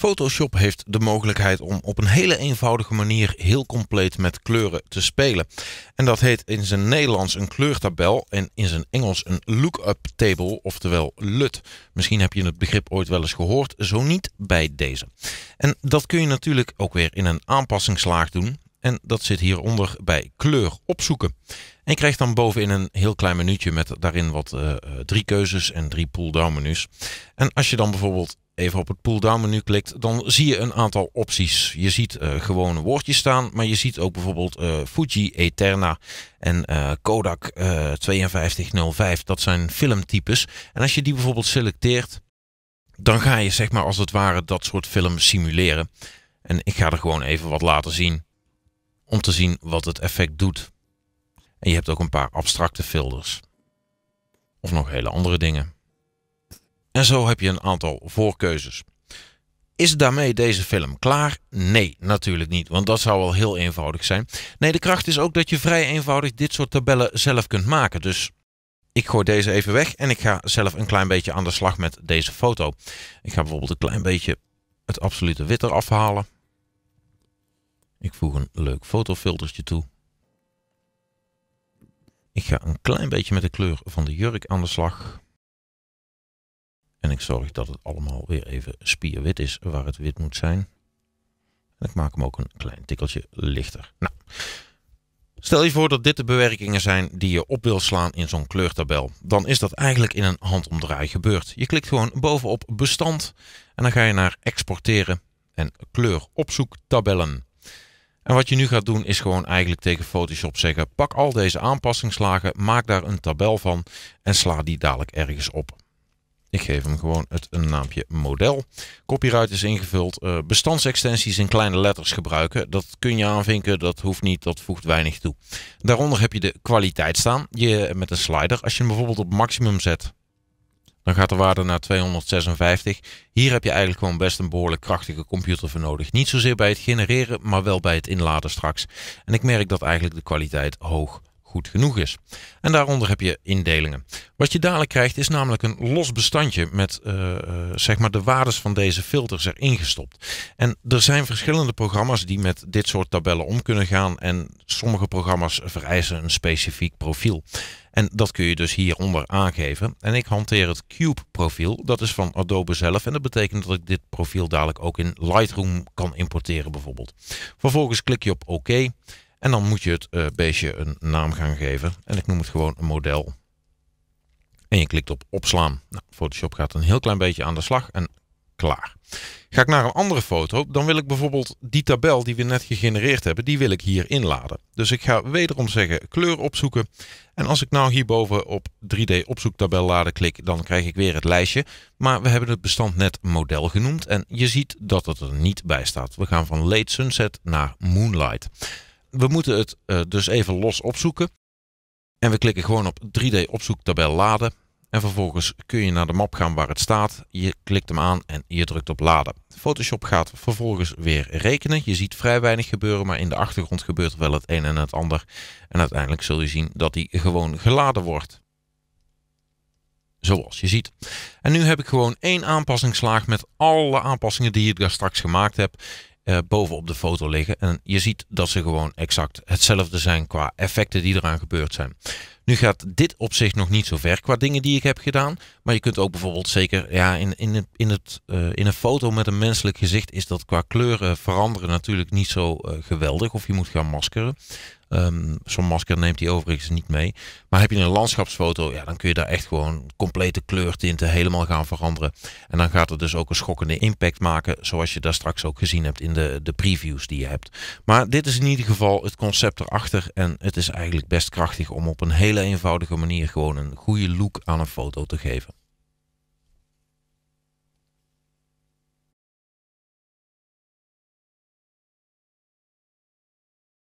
Photoshop heeft de mogelijkheid om op een hele eenvoudige manier heel compleet met kleuren te spelen. En dat heet in zijn Nederlands een kleurtabel en in zijn Engels een lookup table, oftewel LUT. Misschien heb je het begrip ooit wel eens gehoord, zo niet bij deze. En dat kun je natuurlijk ook weer in een aanpassingslaag doen. En dat zit hieronder bij kleur opzoeken. En je krijgt dan bovenin een heel klein minuutje met daarin wat eh, eh, drie keuzes en drie pull-down menus. En als je dan bijvoorbeeld even op het pull-down menu klikt, dan zie je een aantal opties. Je ziet uh, gewone woordjes staan, maar je ziet ook bijvoorbeeld eh, Fuji Eterna en uh, Kodak 5205. Dat zijn filmtypes. En als je die bijvoorbeeld selecteert, dan ga je zeg maar als het ware dat soort film simuleren. En ik ga er gewoon even wat laten zien om te zien wat het effect doet. En je hebt ook een paar abstracte filters. Of nog hele andere dingen. En zo heb je een aantal voorkeuzes. Is daarmee deze film klaar? Nee, natuurlijk niet, want dat zou wel heel eenvoudig zijn. Nee, de kracht is ook dat je vrij eenvoudig dit soort tabellen zelf kunt maken. Dus ik gooi deze even weg en ik ga zelf een klein beetje aan de slag met deze foto. Ik ga bijvoorbeeld een klein beetje het absolute wit eraf halen. Ik voeg een leuk fotofiltertje toe. Ik ga een klein beetje met de kleur van de jurk aan de slag. En ik zorg dat het allemaal weer even spierwit is waar het wit moet zijn. En ik maak hem ook een klein tikkeltje lichter. Nou, stel je voor dat dit de bewerkingen zijn die je op wil slaan in zo'n kleurtabel. Dan is dat eigenlijk in een handomdraai gebeurd. Je klikt gewoon bovenop bestand en dan ga je naar exporteren en kleur opzoek En wat je nu gaat doen is gewoon eigenlijk tegen Photoshop zeggen pak al deze aanpassingslagen, maak daar een tabel van en sla die dadelijk ergens op. Ik geef hem gewoon het een naampje model. Copyright is ingevuld. Eh, bestandsextensies in kleine letters gebruiken. Dat kun je aanvinken, dat hoeft niet, dat voegt weinig toe. Daaronder heb je de kwaliteit staan. Je, met een slider. Als je hem bijvoorbeeld op maximum zet, dan gaat de waarde naar 256. Hier heb je eigenlijk gewoon best een behoorlijk krachtige computer voor nodig. Niet zozeer bij het genereren, maar wel bij het inladen straks. En ik merk dat eigenlijk de kwaliteit hoog goed genoeg is. En daaronder heb je indelingen. Wat je dadelijk krijgt is namelijk een los bestandje met eh, eh, zeg maar de waardes van deze filters erin gestopt. En er zijn verschillende programma's die met dit soort tabellen om kunnen gaan en sommige programma's vereisen een specifiek profiel. En dat kun je dus hieronder aangeven. En ik hanteer het Cube profiel. Dat is van Adobe zelf. En dat betekent dat ik dit profiel dadelijk ook in Lightroom kan importeren bijvoorbeeld. Vervolgens klik je op OK. En dan moet je het uh, beestje een naam gaan geven. En ik noem het gewoon een model. En je klikt op opslaan. Nou, Photoshop gaat een heel klein beetje aan de slag en klaar. Ga ik naar een andere foto, dan wil ik bijvoorbeeld die tabel die we net gegenereerd hebben, die wil ik hier inladen. Dus ik ga wederom zeggen kleur opzoeken. En als ik nou hierboven op 3D opzoektabel laden klik, dan krijg ik weer het lijstje. Maar we hebben het bestand net model genoemd en je ziet dat het er niet bij staat. We gaan van late sunset naar moonlight we moeten het eh, dus even los opzoeken. En we klikken gewoon op 3D opzoektabel laden. En vervolgens kun je naar de map gaan waar het staat. Je klikt hem aan en je drukt op laden. Photoshop gaat vervolgens weer rekenen. Je ziet vrij weinig gebeuren, maar in de achtergrond gebeurt wel het een en het ander. En uiteindelijk zul je zien dat hij gewoon geladen wordt. Zoals je ziet. En nu heb ik gewoon één aanpassingslaag met alle aanpassingen die ik daar straks gemaakt heb. Eh, bovenop de foto liggen. En je ziet dat ze gewoon exact hetzelfde zijn qua effecten die eraan gebeurd zijn. Nu gaat dit op zich nog niet zo ver qua dingen die ik heb gedaan. Maar je kunt ook bijvoorbeeld zeker ja, in, in, het, in, het, eh, in een foto met een menselijk gezicht is dat qua kleuren veranderen natuurlijk niet zo eh, geweldig. Of je moet gaan maskeren. Um, Zo'n masker neemt hij overigens niet mee. Maar heb je een landschapsfoto, ja, dan kun je daar echt gewoon complete kleurtinten helemaal gaan veranderen. En dan gaat het dus ook een schokkende impact maken, zoals je daar straks ook gezien hebt in de, de previews die je hebt. Maar dit is in ieder geval het concept erachter. En het is eigenlijk best krachtig om op een hele eenvoudige manier gewoon een goede look aan een foto te geven.